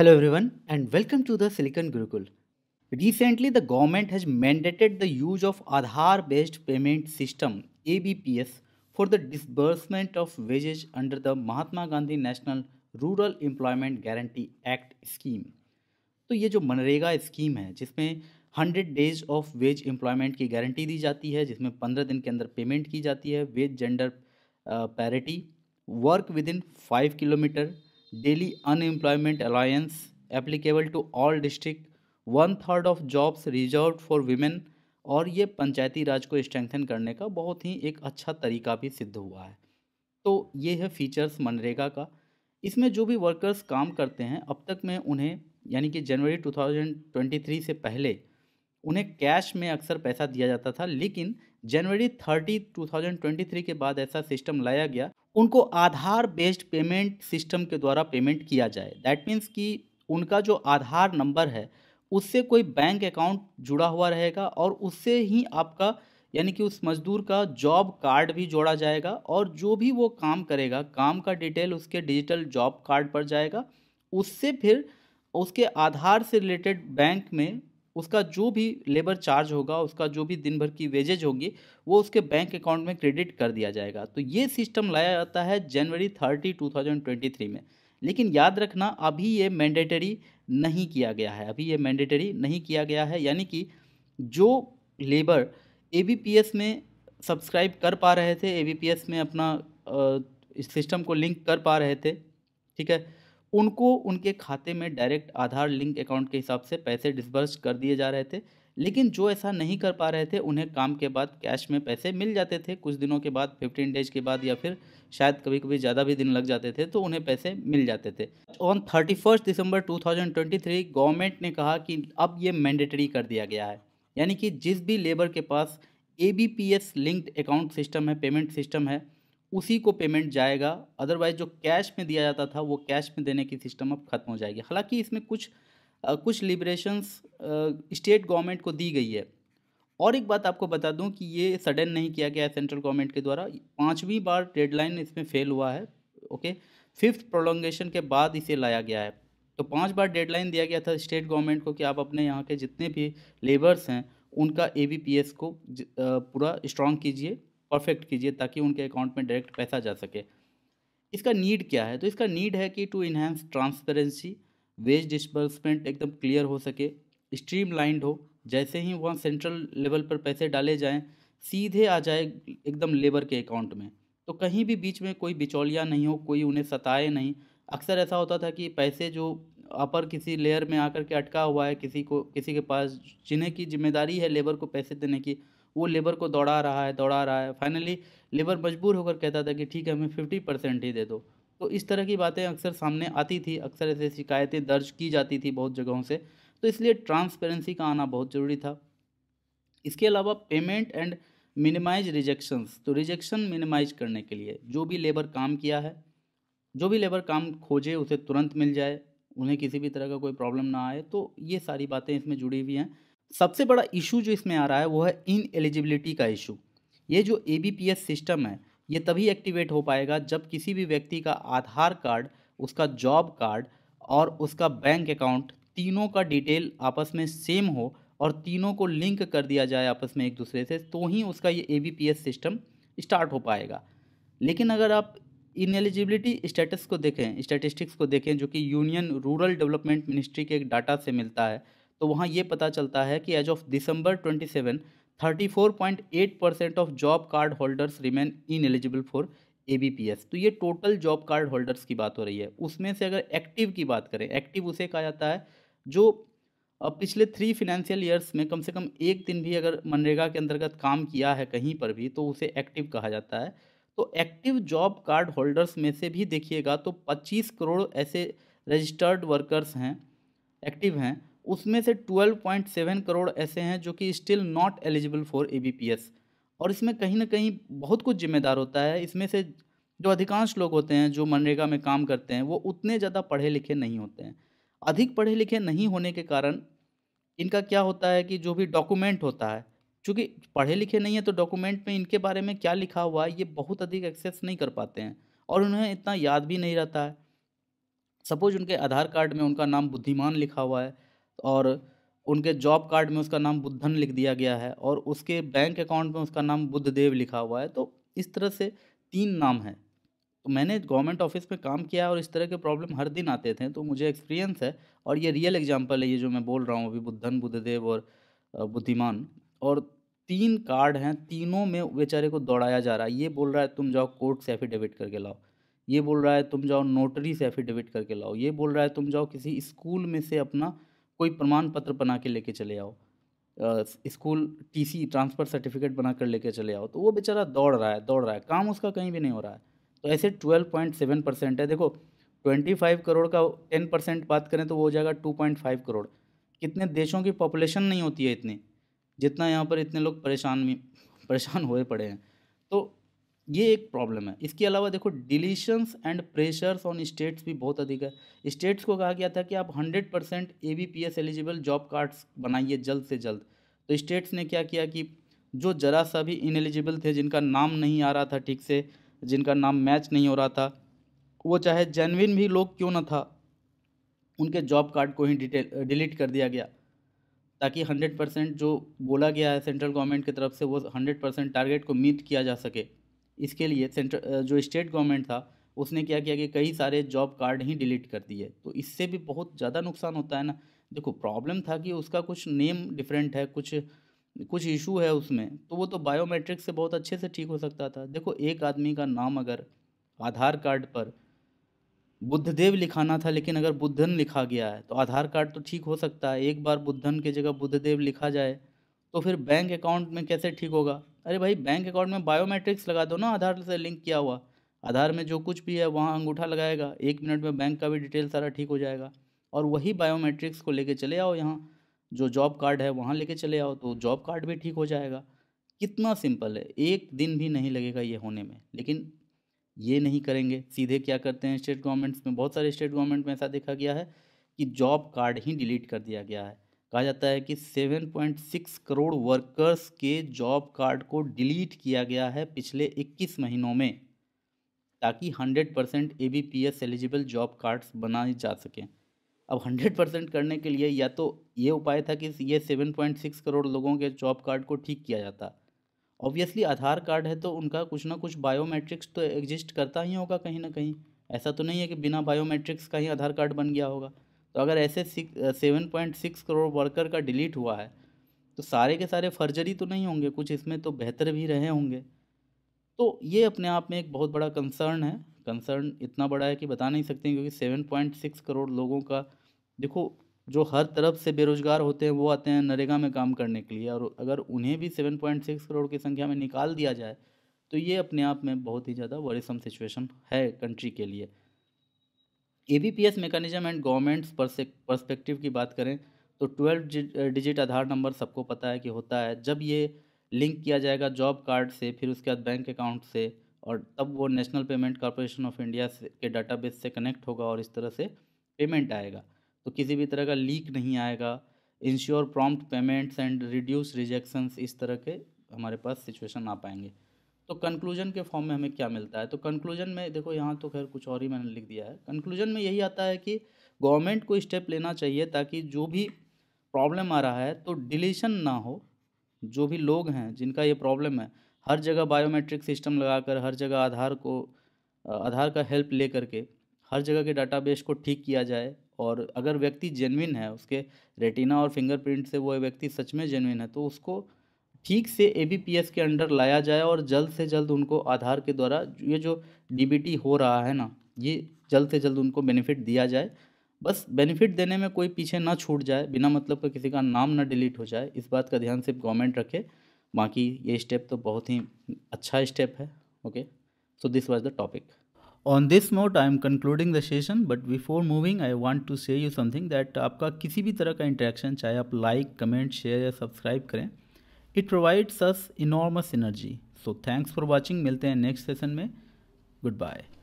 Hello everyone and welcome to the Silicon Gurukul. Recently the government has mandated the use of Aadhaar based payment system ABPS for the disbursement of wages under the Mahatma Gandhi National Rural Employment Guarantee Act scheme. तो ये जो MNREGA scheme है जिसमें 100 days of wage employment की guarantee दी जाती है जिसमें 15 दिन के अंदर पेमेंट की जाती है wage gender parity work within five kilometre daily unemployment allowance applicable to all district one third of jobs reserve for women और ये पंचायती राज को स्ट्रेंथन करने का बहुत ही एक अच्छा तरीका भी सिद्ध हुआ है तो ये है फीचर्स मनरेगा का इसमें जो भी वर्कर्स काम करते हैं अब तक में उन्हें यानी कि जनवरी 2023 से पहले उन्हें कैश में अक्सर पैसा दिया जाता था लेकिन जनवरी 30 2023 के बाद ऐसा सिस्टम लाया गया उनको आधार बेस्ड पेमेंट सिस्टम के द्वारा पेमेंट किया जाए दैट मीन्स कि उनका जो आधार नंबर है उससे कोई बैंक अकाउंट जुड़ा हुआ रहेगा और उससे ही आपका यानी कि उस मज़दूर का जॉब कार्ड भी जोड़ा जाएगा और जो भी वो काम करेगा काम का डिटेल उसके डिजिटल जॉब कार्ड पर जाएगा उससे फिर उसके आधार से रिलेटेड बैंक में उसका जो भी लेबर चार्ज होगा उसका जो भी दिन भर की वेजेज होगी वो उसके बैंक अकाउंट में क्रेडिट कर दिया जाएगा तो ये सिस्टम लाया जाता है जनवरी thirty two thousand twenty three में लेकिन याद रखना अभी ये मैंडेटरी नहीं किया गया है अभी ये मैंडेटरी नहीं किया गया है यानी कि जो लेबर ए में सब्सक्राइब कर पा रहे थे ए में अपना इस सिस्टम को लिंक कर पा रहे थे ठीक है उनको उनके खाते में डायरेक्ट आधार लिंक अकाउंट के हिसाब से पैसे डिसबर्स कर दिए जा रहे थे लेकिन जो ऐसा नहीं कर पा रहे थे उन्हें काम के बाद कैश में पैसे मिल जाते थे कुछ दिनों के बाद फिफ्टीन डेज के बाद या फिर शायद कभी कभी ज़्यादा भी दिन लग जाते थे तो उन्हें पैसे मिल जाते थे on thirty first December two thousand twenty three government ने कहा कि अब ये मैंडेटरी कर दिया गया है यानी कि जिस भी लेबर के पास A B P S linked account system है पेमेंट सिस्टम है उसी को पेमेंट जाएगा अदरवाइज जो कैश में दिया जाता था वो कैश में देने की सिस्टम अब ख़त्म हो जाएगी हालांकि इसमें कुछ आ, कुछ लिबरेशंस स्टेट गवर्नमेंट को दी गई है और एक बात आपको बता दूं कि ये सडन नहीं किया गया है सेंट्रल गवर्नमेंट के द्वारा पाँचवीं बार डेडलाइन इसमें फेल हुआ है ओके फिफ्थ प्रोलोंगेशन के बाद इसे लाया गया है तो पाँच बार डेडलाइन दिया गया था स्टेट गवर्नमेंट को कि आप अपने यहाँ के जितने भी लेबर्स हैं उनका ए को पूरा स्ट्रॉन्ग कीजिए परफेक्ट कीजिए ताकि उनके अकाउंट में डायरेक्ट पैसा जा सके इसका नीड क्या है तो इसका नीड है कि to enhance transparency wage disbursement एकदम क्लियर हो सके स्ट्रीम हो जैसे ही वहाँ सेंट्रल लेवल पर पैसे डाले जाएँ सीधे आ जाए एकदम लेबर के अकाउंट में तो कहीं भी बीच में कोई बिचौलिया नहीं हो कोई उन्हें सताए नहीं अक्सर ऐसा होता था कि पैसे जो अपर किसी लेयर में आकर के अटका हुआ है किसी को किसी के पास जिन्हें की जिम्मेदारी है लेबर को पैसे देने की वो लेबर को दौड़ा रहा है दौड़ा रहा है फाइनली लेबर मजबूर होकर कहता था कि ठीक है हमें फिफ्टी परसेंट ही दे दो तो इस तरह की बातें अक्सर सामने आती थी अक्सर ऐसे शिकायतें दर्ज की जाती थी बहुत जगहों से तो इसलिए ट्रांसपेरेंसी का आना बहुत ज़रूरी था इसके अलावा पेमेंट एंड मिनिमाइज रिजेक्शंस तो रिजेक्शन मिनिमाइज करने के लिए जो भी लेबर काम किया है जो भी लेबर काम खोजे उसे तुरंत मिल जाए उन्हें किसी भी तरह का कोई प्रॉब्लम ना आए तो ये सारी बातें इसमें जुड़ी हुई हैं सबसे बड़ा इशू जो इसमें आ रहा है वो है इन एलिजिबिलिटी का इशू ये जो ए सिस्टम है ये तभी एक्टिवेट हो पाएगा जब किसी भी व्यक्ति का आधार कार्ड उसका जॉब कार्ड और उसका बैंक अकाउंट तीनों का डिटेल आपस में सेम हो और तीनों को लिंक कर दिया जाए आपस में एक दूसरे से तो ही उसका ये ए सिस्टम स्टार्ट हो पाएगा लेकिन अगर आप इन एलिजिबिलिटी स्टेटस को देखें स्टेटिस्टिक्स को देखें जो कि यूनियन रूरल डेवलपमेंट मिनिस्ट्री के एक डाटा से मिलता है तो वहाँ ये पता चलता है कि as of December 27 34.8 percent of job card holders remain ineligible for A तो ये टोटल जॉब कार्ड होल्डर्स की बात हो रही है उसमें से अगर एक्टिव की बात करें एक्टिव उसे कहा जाता है जो पिछले थ्री फिनेंशियल ईयर्स में कम से कम एक दिन भी अगर मनरेगा के अंतर्गत काम किया है कहीं पर भी तो उसे एक्टिव कहा जाता है तो एक्टिव जॉब कार्ड होल्डर्स में से भी देखिएगा तो 25 करोड़ ऐसे रजिस्टर्ड वर्कर्स हैं एक्टिव हैं उसमें से 12.7 करोड़ ऐसे हैं जो कि still not eligible for A और इसमें कहीं ना कहीं बहुत कुछ जिम्मेदार होता है इसमें से जो अधिकांश लोग होते हैं जो मनरेगा में काम करते हैं वो उतने ज़्यादा पढ़े लिखे नहीं होते हैं अधिक पढ़े लिखे नहीं होने के कारण इनका क्या होता है कि जो भी डॉक्यूमेंट होता है चूँकि पढ़े लिखे नहीं है तो डॉक्यूमेंट में इनके बारे में क्या लिखा हुआ है ये बहुत अधिक एक्सेस नहीं कर पाते हैं और उन्हें इतना याद भी नहीं रहता है सपोज उनके आधार कार्ड में उनका नाम बुद्धिमान लिखा हुआ है और उनके जॉब कार्ड में उसका नाम बुद्धन लिख दिया गया है और उसके बैंक अकाउंट में उसका नाम बुद्धदेव लिखा हुआ है तो इस तरह से तीन नाम है तो मैंने गवर्नमेंट ऑफिस में काम किया और इस तरह के प्रॉब्लम हर दिन आते थे तो मुझे एक्सपीरियंस है और ये रियल एग्जाम्पल है ये जो मैं बोल रहा हूँ अभी बुद्धन बुद्धदेव और बुद्धिमान और तीन कार्ड हैं तीनों में बेचारे को दौड़ाया जा रहा है ये बोल रहा है तुम जाओ कोर्ट से एफिडेविट करके लाओ ये बोल रहा है तुम जाओ नोटरी से एफिडेविट करके लाओ ये बोल रहा है तुम जाओ किसी स्कूल में से अपना कोई प्रमाण पत्र बना के लेके चले आओ स्कूल टीसी ट्रांसफ़र सर्टिफिकेट बना कर लेके चले आओ तो वो बेचारा दौड़ रहा है दौड़ रहा है काम उसका कहीं भी नहीं हो रहा है तो ऐसे ट्वेल्व पॉइंट सेवन परसेंट है देखो ट्वेंटी फाइव करोड़ का टेन परसेंट बात करें तो वो हो जाएगा टू पॉइंट फाइव करोड़ कितने देशों की पॉपुलेशन नहीं होती है इतनी जितना यहाँ पर इतने लोग परेशान परेशान हुए पड़े हैं तो ये एक प्रॉब्लम है इसके अलावा देखो deletions and pressures on states भी बहुत अधिक है स्टेट्स को कहा गया था कि आप 100 percent A B P S eligible job cards बनाइए जल्द से जल्द तो स्टेट्स ने क्या किया कि जो ज़रा सा भी इनएलिजिबल थे जिनका नाम नहीं आ रहा था ठीक से जिनका नाम मैच नहीं हो रहा था वो चाहे जेनविन भी लोग क्यों ना था उनके जॉब कार्ड को ही डिटेल डिलीट कर दिया गया ताकि हंड्रेड परसेंट जो बोला गया है सेंट्रल गवर्नमेंट की तरफ से वो हंड्रेड परसेंट टारगेट को मीट किया जा सके इसके लिए सेंट्र जो स्टेट गवर्नमेंट था उसने क्या किया कि कई सारे जॉब कार्ड ही डिलीट कर दिए तो इससे भी बहुत ज़्यादा नुकसान होता है ना देखो प्रॉब्लम था कि उसका कुछ नेम डिफरेंट है कुछ कुछ इशू है उसमें तो वो तो बायोमेट्रिक से बहुत अच्छे से ठीक हो सकता था देखो एक आदमी का नाम अगर आधार कार्ड पर बुद्धदेव लिखाना था लेकिन अगर बुद्धन लिखा गया है तो आधार कार्ड तो ठीक हो सकता है एक बार बुद्धन की जगह बुद्धदेव लिखा जाए तो फिर बैंक अकाउंट में कैसे ठीक होगा अरे भाई बैंक अकाउंट में बायोमेट्रिक्स लगा दो ना आधार से लिंक किया हुआ आधार में जो कुछ भी है वहाँ अंगूठा लगाएगा एक मिनट में बैंक का भी डिटेल सारा ठीक हो जाएगा और वही बायोमेट्रिक्स को लेके चले आओ यहाँ जो जॉब कार्ड है वहाँ लेके चले आओ तो जॉब कार्ड भी ठीक हो जाएगा कितना सिंपल है एक दिन भी नहीं लगेगा ये होने में लेकिन ये नहीं करेंगे सीधे क्या करते हैं स्टेट गवर्नमेंट्स में बहुत सारे स्टेट गवर्नमेंट में ऐसा देखा गया है कि जॉब कार्ड ही डिलीट कर दिया गया है कहा जाता है कि 7.6 करोड़ वर्कर्स के जॉब कार्ड को डिलीट किया गया है पिछले 21 महीनों में ताकि 100 percent A B P S eligible job cards बनाए जा सकें अब 100 परसेंट करने के लिए या तो ये उपाय था कि ये 7.6 करोड़ लोगों के जॉब कार्ड को ठीक किया जाता ऑब्वियसली आधार कार्ड है तो उनका कुछ ना कुछ बायोमेट्रिक्स तो एग्जिस्ट करता ही होगा कहीं ना कहीं ऐसा तो नहीं है कि बिना बायोमेट्रिक्स का ही आधार कार्ड बन गया होगा तो अगर ऐसे seven point six crore worker का डिलीट हुआ है तो सारे के सारे फर्जरी तो नहीं होंगे कुछ इसमें तो बेहतर भी रहे होंगे तो ये अपने आप में एक बहुत बड़ा कंसर्न है कंसर्न इतना बड़ा है कि बता नहीं सकते क्योंकि सेवन पॉइंट सिक्स करोड़ लोगों का देखो जो हर तरफ से बेरोज़गार होते हैं वो आते हैं नरेगा में काम करने के लिए और अगर उन्हें भी सेवन पॉइंट सिक्स करोड़ की संख्या में निकाल दिया जाए तो ये अपने आप में बहुत ही ज़्यादा वरिसम सिचुएशन है कंट्री के लिए A B P S mechanism and governments perspective की बात करें तो ट्वेल्व डिजिट आधार नंबर सबको पता है कि होता है जब ये लिंक किया जाएगा जॉब कार्ड से फिर उसके बाद बैंक अकाउंट से और तब वो national payment corporation of India के डाटाबेस से कनेक्ट होगा और इस तरह से पेमेंट आएगा तो किसी भी तरह का लीक नहीं आएगा ensure prompt payments and reduce rejections इस तरह के हमारे पास सिचुएशन आ पाएंगे तो कंक्लूजन के फॉर्म में हमें क्या मिलता है तो कंक्लूजन में देखो यहाँ तो खैर कुछ और ही मैंने लिख दिया है कंक्लूजन में यही आता है कि गवर्नमेंट को स्टेप लेना चाहिए ताकि जो भी प्रॉब्लम आ रहा है तो डिलीशन ना हो जो भी लोग हैं जिनका ये प्रॉब्लम है हर जगह बायोमेट्रिक सिस्टम लगाकर हर जगह आधार को आधार का हेल्प ले करके हर जगह के डाटाबेस को ठीक किया जाए और अगर व्यक्ति जेनविन है उसके रेटिना और फिंगरप्रिंट से वो व्यक्ति सच में जेनविन है तो उसको ठीक से ए के अंडर लाया जाए और जल्द से जल्द उनको आधार के द्वारा ये जो डी हो रहा है ना ये जल्द से जल्द उनको बेनिफिट दिया जाए बस बेनिफिट देने में कोई पीछे ना छूट जाए बिना मतलब का किसी का नाम ना डिलीट हो जाए इस बात का ध्यान सिर्फ गवर्नमेंट रखे बाकी ये स्टेप तो बहुत ही अच्छा स्टेप है okay so this was the topic on this note I am concluding the session but before moving I want to say you something that आपका किसी भी तरह का इंटरेक्शन चाहे आप लाइक कमेंट शेयर या सब्सक्राइब करें it provides us enormous energy so thanks for watching मिलते हैं नेक्स्ट सेशन में गुड बाय